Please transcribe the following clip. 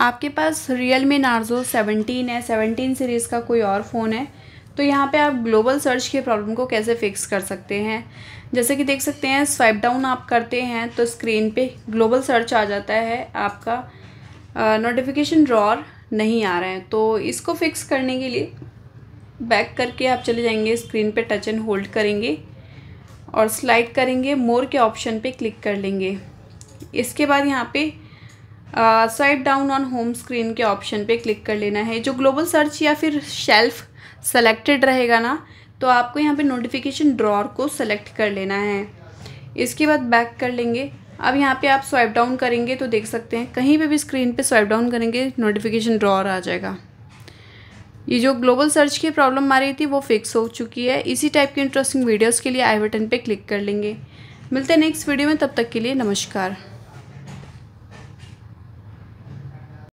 आपके पास Realme Narzo seventeen है सेवनटीन सीरीज़ का कोई और फ़ोन है तो यहाँ पे आप ग्लोबल सर्च के प्रॉब्लम को कैसे फिक्स कर सकते हैं जैसे कि देख सकते हैं स्वाइप डाउन आप करते हैं तो स्क्रीन पे ग्लोबल सर्च आ जाता है आपका नोटिफिकेशन ड्रॉर नहीं आ रहा है तो इसको फिक्स करने के लिए बैक करके आप चले जाएंगे स्क्रीन पे टच एंड होल्ड करेंगे और स्लाइड करेंगे मोर के ऑप्शन पे क्लिक कर लेंगे इसके बाद यहाँ पे swipe down on home screen के ऑप्शन पे क्लिक कर लेना है जो ग्लोबल सर्च या फिर शेल्फ सेलेक्टेड रहेगा ना तो आपको यहाँ पे नोटिफिकेशन ड्रॉर को सेलेक्ट कर लेना है इसके बाद बैक कर लेंगे अब यहाँ पे आप स्वाइप डाउन करेंगे तो देख सकते हैं कहीं पे भी स्क्रीन पे स्वाइप डाउन करेंगे नोटिफिकेशन ड्रॉर आ जाएगा ये जो ग्लोबल सर्च की प्रॉब्लम आ रही थी वो फिक्स हो चुकी है इसी टाइप की इंटरेस्टिंग वीडियोज़ के लिए आई बटन पर क्लिक कर लेंगे मिलते हैं नेक्स्ट वीडियो में तब तक के लिए नमस्कार